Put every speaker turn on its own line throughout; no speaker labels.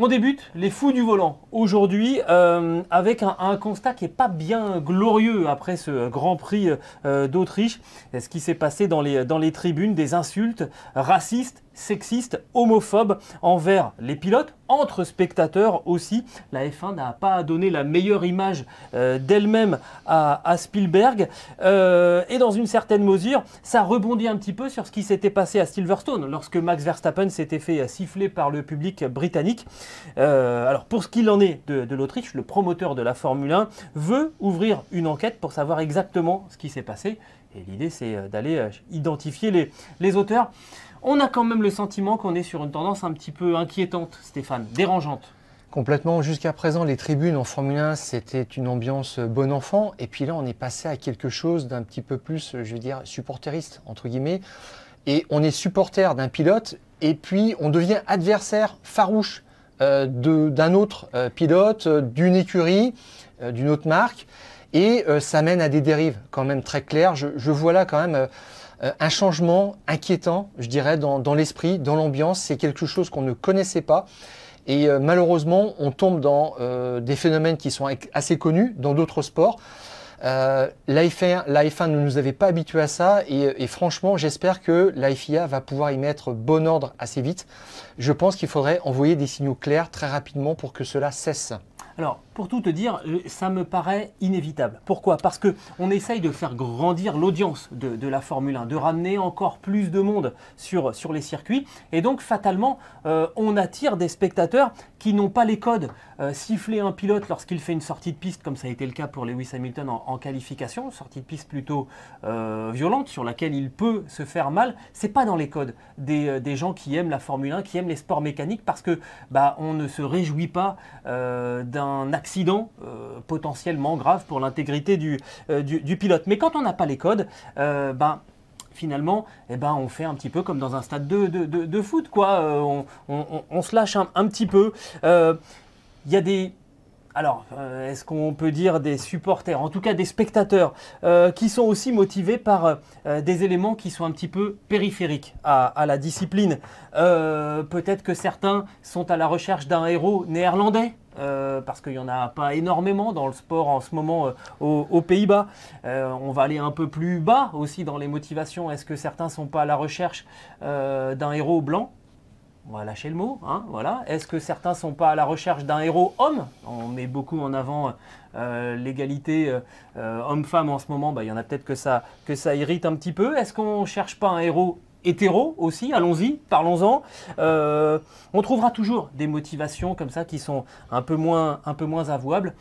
On débute les fous du volant aujourd'hui euh, avec un, constat qui n'est pas bien glorieux après ce Grand Prix d'Autriche. d'Autriche, ce qui s'est passé dans les, dans les tribunes, des insultes racistes sexiste, homophobe envers les pilotes, entre spectateurs aussi. La F1 n'a pas donné la meilleure image euh, d'elle-même à, Spielberg. Euh, et dans une certaine mesure, ça rebondit un petit peu sur ce qui s'était passé à Silverstone lorsque Max Verstappen s'était fait siffler par le public britannique. Euh, alors pour ce qu'il en est de, de l'Autriche, le promoteur de la Formule 1 veut ouvrir une enquête pour savoir exactement ce qui s'est passé. Et l'idée, c'est euh, d'aller euh, identifier les, auteurs. On a quand même le sentiment qu'on est sur une tendance un petit peu inquiétante, Stéphane, dérangeante.
Complètement. Jusqu'à présent, les tribunes en Formule 1, c'était une ambiance euh, bon enfant. Et puis là, on est passé à quelque chose d'un petit peu plus, je veux dire, supporteriste, entre guillemets. Et on est supporter d'un pilote, et puis on devient adversaire farouche d'un autre pilote, d'une écurie, d'une autre marque. Et euh, ça mène à des dérives quand même très claires. Je, vois là quand même euh, euh, un changement inquiétant, je dirais, dans, l'esprit, dans l'ambiance. C'est quelque chose qu'on ne connaissait pas. Et malheureusement, on tombe dans des phénomènes qui sont assez connus dans d'autres sports. Euh, la, 1 ne nous avait pas habitués à ça et, franchement j'espère que la va pouvoir y mettre bon ordre assez vite. Je pense qu'il faudrait envoyer des signaux clairs
très rapidement pour que cela cesse. Alors pour tout te dire, euh, ça me paraît inévitable. Pourquoi Parce que on essaye de faire grandir l'audience de, la Formule 1, de ramener encore plus de monde sur, sur les circuits. Et donc, fatalement, euh, on attire des spectateurs qui n'ont pas les codes. Euh, siffler un pilote lorsqu'il fait une sortie de piste, comme ça a été le cas pour Lewis Hamilton en, qualification, sortie de piste plutôt violente sur laquelle il peut se faire mal, c'est pas dans les codes des, gens qui aiment la Formule 1, qui aiment les sports mécaniques, parce que bah, on ne se réjouit pas d'un accident euh, potentiellement grave pour l'intégrité euh, du, pilote. Mais quand on n'a pas les codes, euh, ben, finalement, eh ben, on fait un petit peu comme dans un stade de, foot. Quoi. On, se lâche un, petit peu. Il y a des... Alors, est-ce qu'on peut dire des supporters, en tout cas des spectateurs, qui sont aussi motivés par des éléments qui sont un petit peu périphériques à la discipline Peut-être que certains sont à la recherche d'un héros néerlandais euh, parce qu'il n'y en a pas énormément dans le sport en ce moment euh, aux, Pays-Bas. Euh, on va aller un peu plus bas aussi dans les motivations. Est-ce que certains ne sont pas à la recherche d'un héros blanc on va lâcher le mot, hein, voilà. Est-ce que certains ne sont pas à la recherche d'un héros homme On met beaucoup en avant l'égalité homme-femme en ce moment, bah, il y en a peut-être que ça, que ça irrite un petit peu. Est-ce qu'on ne cherche pas un héros hétéro aussi, allons-y, parlons-en. Euh, on trouvera toujours des motivations comme ça qui sont un peu moins, un peu moins avouables.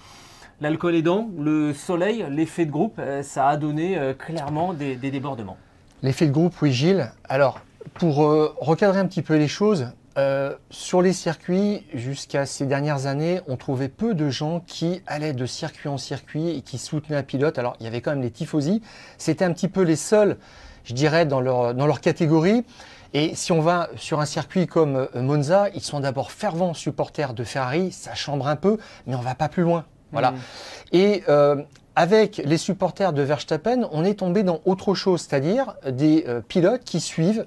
L'alcool aidant, le soleil, l'effet de groupe, euh, ça a donné euh, clairement des, des débordements.
L'effet de groupe, oui Gilles. Alors, pour recadrer un petit peu les choses, euh, sur les circuits, jusqu'à ces dernières années, on trouvait peu de gens qui allaient de circuit en circuit et qui soutenaient un pilote. Alors, il y avait quand même les tifosi. C'était un petit peu les seuls, je dirais, dans leur, catégorie. Et si on va sur un circuit comme euh, Monza, ils sont d'abord fervents supporters de Ferrari, ça chambre un peu, mais on va pas plus loin. Voilà. Mmh. Et euh, avec les supporters de Verstappen, on est tombé dans autre chose, c'est-à-dire des pilotes qui suivent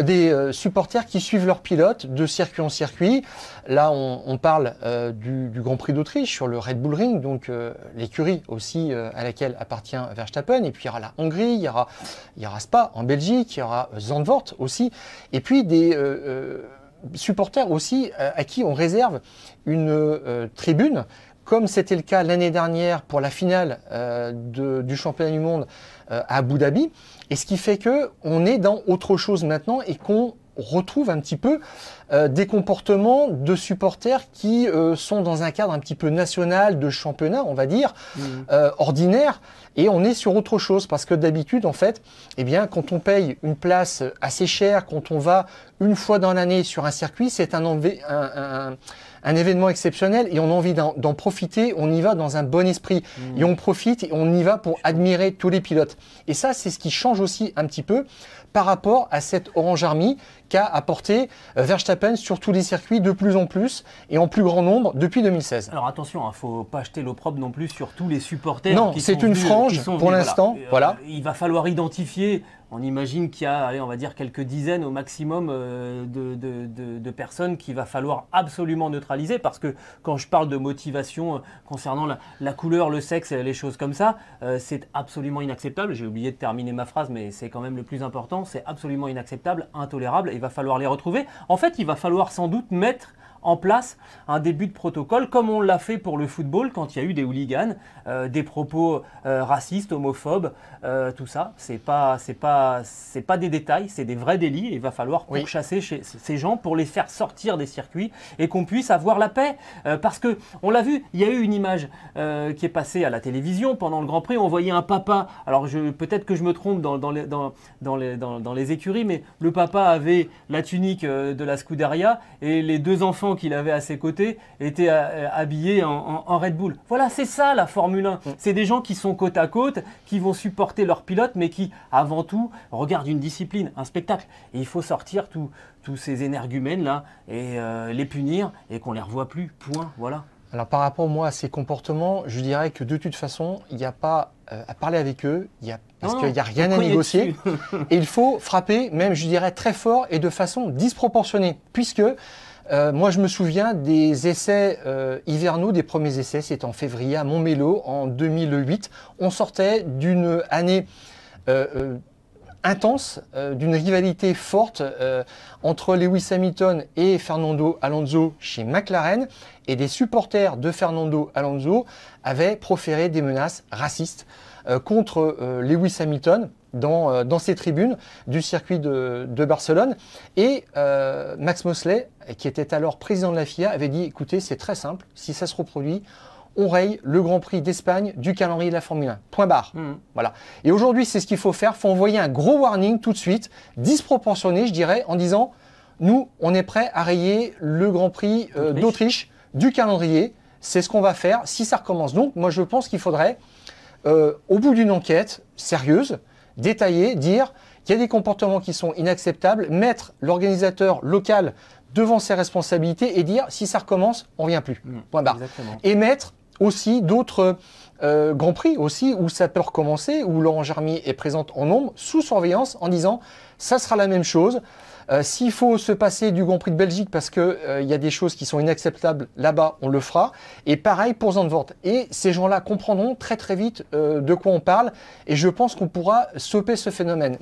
des euh, supporters qui suivent leur pilote de circuit en circuit. Là, on, parle euh, du, Grand Prix d'Autriche sur le Red Bull Ring, donc euh, l'écurie aussi à laquelle appartient Verstappen. Et puis il y aura la Hongrie, il y aura, il y aura Spa en Belgique, il y aura Zandvoort aussi. Et puis des supporters aussi à qui on réserve une tribune comme c'était le cas l'année dernière pour la finale euh, du championnat du monde euh, à Abu Dhabi. Et ce qui fait que on est dans autre chose maintenant et qu'on retrouve un petit peu euh, des comportements de supporters qui euh, sont dans un cadre un petit peu national de championnat, on va dire, mmh. euh, ordinaire, et on est sur autre chose parce que d'habitude, en fait, eh bien, quand on paye une place assez chère, quand on va une fois dans l'année sur un circuit, c'est un, un, événement exceptionnel et on a envie d'en profiter, on y va dans un bon esprit mmh. et on profite et on y va pour admirer tous les pilotes. Et ça, c'est ce qui change aussi un petit peu par rapport à cette Orange Army qu'a apporté euh, Verstappen sur tous les circuits de plus en plus et en
plus grand nombre depuis 2016. Alors attention, il hein, ne faut pas acheter l'opprobre non plus sur tous les supporters. Non, c'est une frange pour l'instant. Il va falloir identifier on imagine qu'il y a, on va dire, quelques dizaines au maximum euh, de, personnes qu'il va falloir absolument neutraliser, parce que quand je parle de motivation euh, concernant la, couleur, le sexe les choses comme ça, euh, c'est absolument inacceptable. J'ai oublié de terminer ma phrase, mais c'est quand même le plus important. C'est absolument inacceptable, intolérable, il va falloir les retrouver. En fait, il va falloir sans doute mettre en place un début de protocole, comme on l'a fait pour le football quand il y a eu des hooligans, euh, des propos euh, racistes, homophobes, euh, tout ça. C'est pas, c'est pas, pas des détails, c'est des vrais délits. il va falloir oui. pourchasser ces gens pour les faire sortir des circuits et qu'on puisse avoir la paix. parce que on l'a vu, il y a eu une image qui est passée à la télévision pendant le Grand Prix. On voyait un papa. Alors peut-être que je me trompe dans, les, dans, les, dans les écuries, mais le papa avait la tunique de la Scuderia et les deux enfants qu'il avait à ses côtés étaient euh, euh, habillés en, Red Bull. Voilà, c'est ça la Formule 1. Mm. C'est des gens qui sont côte à côte, qui vont supporter leur pilote, mais qui, avant tout, regardent une discipline, un spectacle. Et il faut sortir tous ces énergumènes-là et euh, les punir et qu'on les revoit plus. Point. Voilà.
Alors par rapport moi à ces comportements, je dirais que de toute façon, il n'y a pas à parler avec eux, il parce qu'il n'y a rien à négocier. il faut frapper, même je dirais très fort et de façon disproportionnée, puisque euh, moi, je me souviens des essais euh, hivernaux, des premiers essais, c'était en février à Montmélo en 2008. On sortait d'une année euh, intense, d'une rivalité forte entre Lewis Hamilton et Fernando Alonso chez McLaren. Et des supporters de Fernando Alonso avaient proféré des menaces racistes contre Lewis Hamilton dans, euh, dans ces tribunes du circuit de, Barcelone. Et euh, Max Mosley, qui était alors président de la FIA, avait dit écoutez, c'est très simple, si ça se reproduit, on raye le Grand Prix d'Espagne du calendrier de la Formule 1. Point barre. Hmm. Voilà. Et aujourd'hui, c'est ce qu'il faut faire. Il faut envoyer un gros warning tout de suite, disproportionné, je dirais, en disant nous, on est prêt à rayer le Grand Prix euh, d'Autriche du calendrier. C'est ce qu'on va faire si ça recommence. Donc, moi, je pense qu'il faudrait, au bout d'une enquête sérieuse, détailler, dire qu'il y a des comportements qui sont inacceptables, mettre l'organisateur local devant ses responsabilités et dire si ça recommence, on vient plus. Mm. Point barre. Et mettre aussi d'autres euh, grands prix aussi où ça peut recommencer, où Laurent Germier est présente en nombre sous surveillance en disant ça sera la même chose. Euh, s'il faut se passer du Grand Prix de Belgique parce qu'il euh, y a des choses qui sont inacceptables là-bas, on le fera. Et pareil pour Zandvoort. Et ces gens-là comprendront très très vite euh, de quoi on parle. Et je pense qu'on pourra stopper ce phénomène.